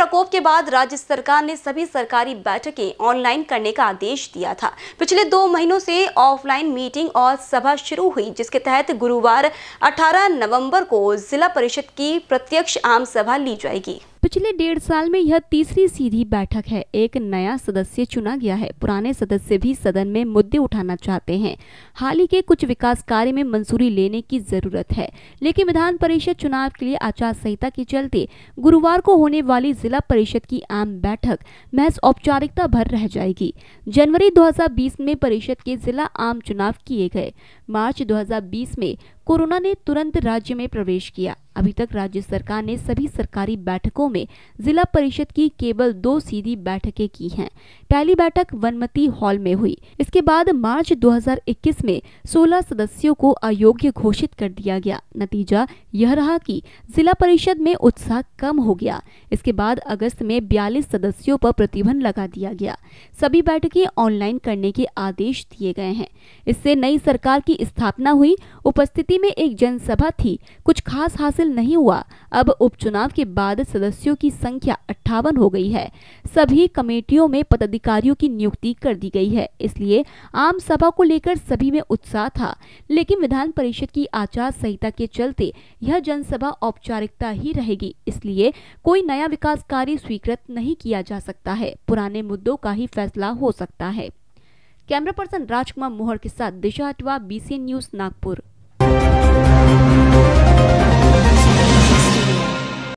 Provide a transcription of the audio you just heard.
प्रकोप के बाद राज्य सरकार ने सभी सरकारी बैठकें ऑनलाइन करने का आदेश दिया था पिछले दो महीनों से ऑफलाइन मीटिंग और सभा शुरू हुई जिसके तहत गुरुवार 18 नवंबर को जिला परिषद की प्रत्यक्ष आम सभा ली जाएगी पिछले डेढ़ साल में यह तीसरी सीधी बैठक है एक नया सदस्य चुना गया है पुराने सदस्य भी सदन में मुद्दे उठाना चाहते हैं हाल ही के कुछ विकास कार्य में मंजूरी लेने की जरूरत है लेकिन विधान परिषद चुनाव के लिए आचार संहिता के चलते गुरुवार को होने वाली जिला परिषद की आम बैठक महज औपचारिकता भर रह जाएगी जनवरी दो में परिषद के जिला आम चुनाव किए गए मार्च दो में कोरोना ने तुरंत राज्य में प्रवेश किया अभी तक राज्य सरकार ने सभी सरकारी बैठकों में जिला परिषद की केवल दो सीधी बैठकें की हैं पहली बैठक वनमती हॉल में हुई इसके बाद मार्च 2021 में 16 सदस्यों को अयोग्य घोषित कर दिया गया नतीजा यह रहा कि जिला परिषद में उत्साह कम हो गया इसके बाद अगस्त में 42 सदस्यों पर प्रतिबंध लगा दिया गया सभी बैठकें ऑनलाइन करने के आदेश दिए गए हैं इससे नई सरकार की स्थापना हुई उपस्थिति में एक जनसभा थी कुछ खास हासिल नहीं हुआ अब उपचुनाव के बाद सदस्यों की संख्या अट्ठावन हो गई है सभी कमेटियों में पदाधिकारियों की नियुक्ति कर दी गई है इसलिए आम सभा को लेकर सभी में उत्साह था लेकिन विधान परिषद की आचार संहिता के चलते यह जनसभा औपचारिकता ही रहेगी इसलिए कोई नया विकास कार्य स्वीकृत नहीं किया जा सकता है पुराने मुद्दों का ही फैसला हो सकता है कैमरा पर्सन राजकुमार मोहर के साथ दिशा अटवा बीसी न्यूज नागपुर